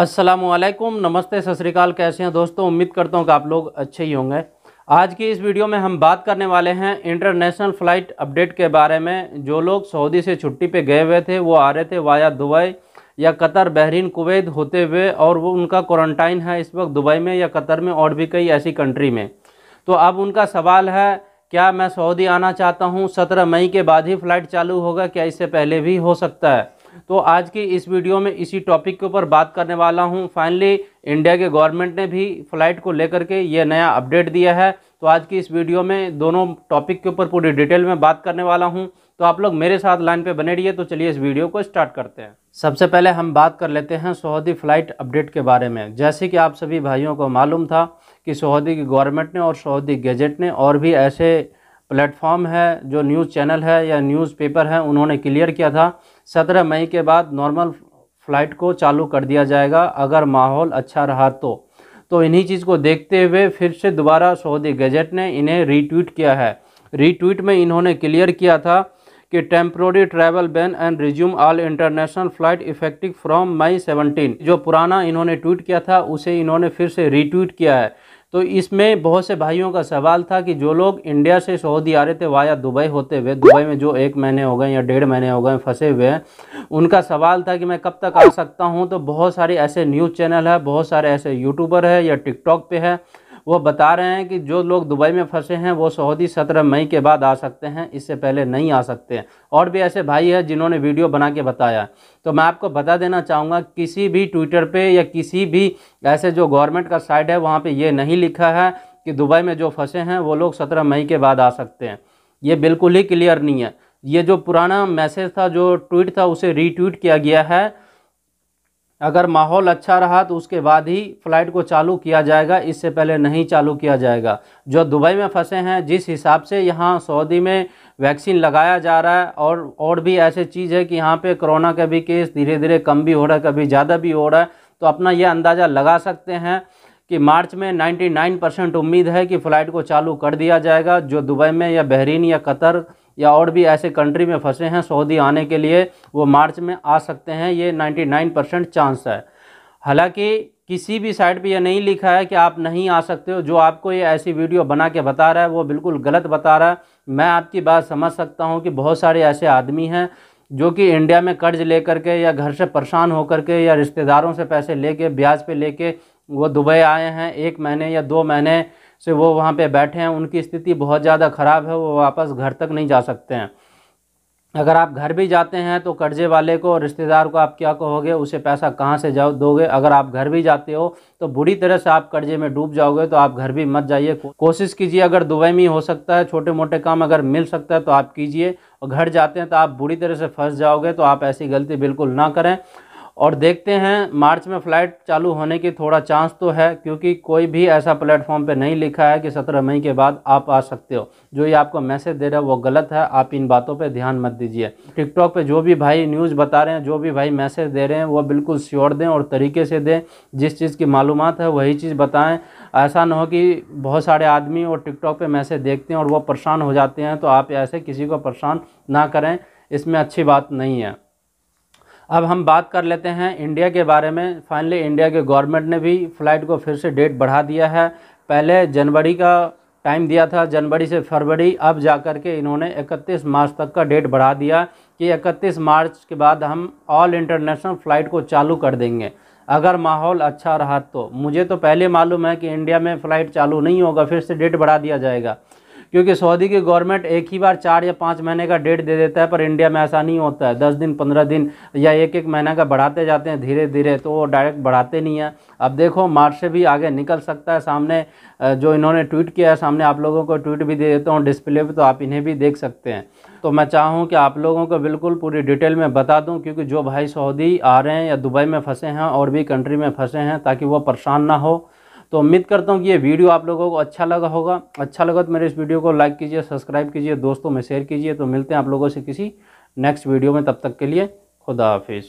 असलकुम नमस्ते सत कैसे हैं दोस्तों उम्मीद करता हूँ कि आप लोग अच्छे ही होंगे आज की इस वीडियो में हम बात करने वाले हैं इंटरनेशनल फ़्लाइट अपडेट के बारे में जो लोग सऊदी से छुट्टी पे गए हुए थे वो आ रहे थे वाया दुबई या कतर बहरीन कुवैत होते हुए और वो उनका क्वारंटाइन है इस वक्त दुबई में या कतर में और भी कई ऐसी कंट्री में तो अब उनका सवाल है क्या मैं सऊदी आना चाहता हूँ सत्रह मई के बाद ही फ़्लाइट चालू होगा क्या इससे पहले भी हो सकता है तो आज की इस वीडियो में इसी टॉपिक के ऊपर बात करने वाला हूँ फाइनली इंडिया के गवर्नमेंट ने भी फ़्लाइट को लेकर के ये नया अपडेट दिया है तो आज की इस वीडियो में दोनों टॉपिक के ऊपर पूरी डिटेल में बात करने वाला हूँ तो आप लोग मेरे साथ लाइन पे बने रहिए तो चलिए इस वीडियो को स्टार्ट करते हैं सबसे पहले हम बात कर लेते हैं सऊदी फ़्लाइट अपडेट के बारे में जैसे कि आप सभी भाइयों को मालूम था कि सऊदी की गवर्नमेंट ने और सऊदी गजट ने और भी ऐसे प्लेटफॉर्म है जो न्यूज़ चैनल है या न्यूज़ पेपर है उन्होंने क्लियर किया था सत्रह मई के बाद नॉर्मल फ़्लाइट को चालू कर दिया जाएगा अगर माहौल अच्छा रहा तो तो इन्हीं चीज़ को देखते हुए फिर से दोबारा सऊदी गजट ने इन्हें रीट्वीट किया है रीट्वीट में इन्होंने क्लियर किया था कि temporary travel ban and resume all international flight effective from May 17 जो पुराना इन्होंने ट्वीट किया था उसे इन्होंने फिर से रीट्वीट किया है तो इसमें बहुत से भाइयों का सवाल था कि जो लोग इंडिया से सऊदी आ रहे थे वाया दुबई होते हुए दुबई में जो एक महीने हो गए या डेढ़ महीने हो गए फंसे हुए हैं उनका सवाल था कि मैं कब तक आ सकता हूं तो बहुत सारे ऐसे न्यूज़ चैनल है बहुत सारे ऐसे यूट्यूबर है या टिकटॉक पे है वो बता रहे हैं कि जो लोग दुबई में फंसे हैं वो सऊदी सत्रह मई के बाद आ सकते हैं इससे पहले नहीं आ सकते हैं और भी ऐसे भाई हैं जिन्होंने वीडियो बना के बताया तो मैं आपको बता देना चाहूँगा किसी भी ट्विटर पे या किसी भी ऐसे जो गवर्नमेंट का साइड है वहाँ पर ये नहीं लिखा है कि दुबई में जो फंसे हैं वो लोग सत्रह मई के बाद आ सकते हैं ये बिल्कुल ही क्लियर नहीं है ये जो पुराना मैसेज था जो ट्वीट था उसे रीट्वीट किया गया है अगर माहौल अच्छा रहा तो उसके बाद ही फ़्लाइट को चालू किया जाएगा इससे पहले नहीं चालू किया जाएगा जो दुबई में फंसे हैं जिस हिसाब से यहाँ सऊदी में वैक्सीन लगाया जा रहा है और और भी ऐसे चीज़ है कि यहाँ पे कोरोना का भी केस धीरे धीरे कम भी हो रहा है कभी ज़्यादा भी हो रहा है तो अपना यह अंदाज़ा लगा सकते हैं कि मार्च में नाइन्टी परसेंट उम्मीद है कि फ़्लाइट को चालू कर दिया जाएगा जो दुबई में या बहरीन या कतर या और भी ऐसे कंट्री में फंसे हैं सऊदी आने के लिए वो मार्च में आ सकते हैं ये 99 परसेंट चांस है हालांकि किसी भी साइट पे ये नहीं लिखा है कि आप नहीं आ सकते हो जो आपको ये ऐसी वीडियो बना के बता रहा है वो बिल्कुल गलत बता रहा है मैं आपकी बात समझ सकता हूँ कि बहुत सारे ऐसे आदमी हैं जो कि इंडिया में कर्ज ले करके या घर से परेशान होकर के या रिश्तेदारों से पैसे लेके ब्याज पे लेके वो दुबई आए हैं एक महीने या दो महीने से वो वहाँ पे बैठे हैं उनकी स्थिति बहुत ज़्यादा ख़राब है वो वापस घर तक नहीं जा सकते हैं अगर आप घर भी जाते हैं तो कर्जे वाले को और रिश्तेदार को आप क्या कहोगे उसे पैसा कहाँ से जाओ दोगे अगर आप घर भी जाते हो तो बुरी तरह से आप कर्जे में डूब जाओगे तो आप घर भी मत जाइए कोशिश कीजिए अगर दुबई में हो सकता है छोटे मोटे काम अगर मिल सकता है तो आप कीजिए और घर जाते हैं तो आप बुरी तरह से फंस जाओगे तो आप ऐसी गलती बिल्कुल ना करें और देखते हैं मार्च में फ़्लाइट चालू होने की थोड़ा चांस तो है क्योंकि कोई भी ऐसा प्लेटफॉर्म पे नहीं लिखा है कि सत्रह मई के बाद आप आ सकते हो जो ये आपको मैसेज दे रहा है वो गलत है आप इन बातों पे ध्यान मत दीजिए टिकटॉक पे जो भी भाई न्यूज़ बता रहे हैं जो भी भाई मैसेज दे रहे हैं वो बिल्कुल श्योर दें और तरीके से दें जिस चीज़ की मालूम है वही चीज़ बताएँ ऐसा ना हो कि बहुत सारे आदमी और टिकटॉक पर मैसेज देखते हैं और वो परेशान हो जाते हैं तो आप ऐसे किसी को परेशान ना करें इसमें अच्छी बात नहीं है अब हम बात कर लेते हैं इंडिया के बारे में फाइनली इंडिया के गवर्नमेंट ने भी फ़्लाइट को फिर से डेट बढ़ा दिया है पहले जनवरी का टाइम दिया था जनवरी से फरवरी अब जा कर के इन्होंने 31 मार्च तक का डेट बढ़ा दिया कि 31 मार्च के बाद हम ऑल इंटरनेशनल फ़्लाइट को चालू कर देंगे अगर माहौल अच्छा रहा तो मुझे तो पहले मालूम है कि इंडिया में फ़्लाइट चालू नहीं होगा फिर से डेट बढ़ा दिया जाएगा क्योंकि सऊदी की गवर्नमेंट एक ही बार चार या पाँच महीने का डेट दे देता है पर इंडिया में ऐसा नहीं होता है दस दिन पंद्रह दिन या एक एक महीना का बढ़ाते जाते हैं धीरे धीरे तो वो डायरेक्ट बढ़ाते नहीं हैं अब देखो मार्च से भी आगे निकल सकता है सामने जो इन्होंने ट्वीट किया है सामने आप लोगों को ट्वीट भी दे देता हूँ डिस्प्ले पर तो आप इन्हें भी देख सकते हैं तो मैं चाहूँ कि आप लोगों को बिल्कुल पूरी डिटेल में बता दूँ क्योंकि जो भाई सऊदी आ रहे हैं या दुबई में फंसे हैं और भी कंट्री में फंसे हैं ताकि वो परेशान ना हो तो उम्मीद करता हूँ कि ये वीडियो आप लोगों को अच्छा लगा होगा अच्छा लगा तो मेरे इस वीडियो को लाइक कीजिए सब्सक्राइब कीजिए दोस्तों में शेयर कीजिए तो मिलते हैं आप लोगों से किसी नेक्स्ट वीडियो में तब तक के लिए खुदा हाफिज़